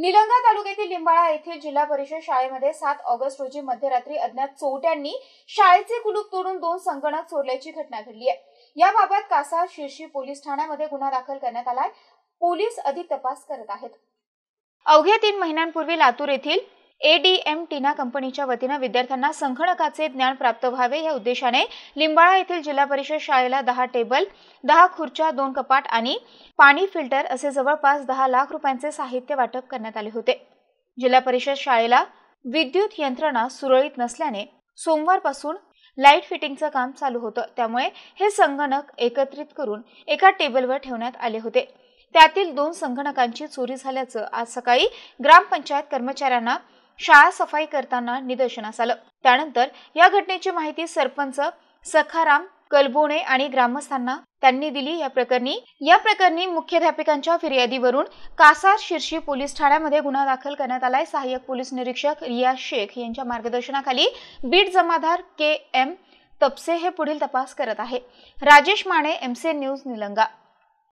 निलंगा तालुक्यातील लिंबाळा येथे जिल्हा परिषद शाळेमध्ये सात ऑगस्ट रोजी मध्यरात्री अज्ञात चोरट्यांनी शाळेचे कुलूप तोडून दोन संगणक चोरल्याची घटना घडली आहे याबाबत कासा शिर्शी पोलीस ठाण्यामध्ये गुन्हा दाखल करण्यात आलाय पोलीस अधिक तपास करत आहेत अवघ्या तीन महिन्यांपूर्वी लातूर येथील एडीएम टीना कंपनीच्या वतीनं विद्यार्थ्यांना संगणकाचे ज्ञान प्राप्त व्हावे या उद्देशाने लिंबाळा येथील जिल्हा परिषद शाळेला दहा टेबल दहा खुर्च्या दोन कपाट आणि पाणी फिल्टर असे जवळपास दहा लाख रुपयांचे साहित्य वाटप करण्यात आले होते जिल्हा परिषद शाळेला विद्युत यंत्रणा सुरळीत नसल्याने सोमवारपासून लाईट फिटिंगचं काम चालू होतं त्यामुळे हे संगणक एकत्रित करून एका टेबलवर ठेवण्यात आले होते त्यातील दोन संगणकांची चोरी झाल्याचं आज सकाळी ग्रामपंचायत कर्मचाऱ्यांना शाळा सफाई करताना निदर्शनास आलं त्यानंतर या घटनेची माहिती सरपंच सखाराम कलबोणे आणि ग्रामस्थांना त्यांनी दिली या प्रकरणी या प्रकरणी मुख्याध्यापिकांच्या फिर्यादीवरून कासार शिर्शी पोलीस ठाण्यामध्ये गुन्हा दाखल करण्यात आलाय सहाय्यक पोलीस निरीक्षक रिया शेख यांच्या मार्गदर्शनाखाली बीड जमाधार के एम तपसे हे पुढील तपास करत आहे राजेश माने एमसी न्यूज निलंगा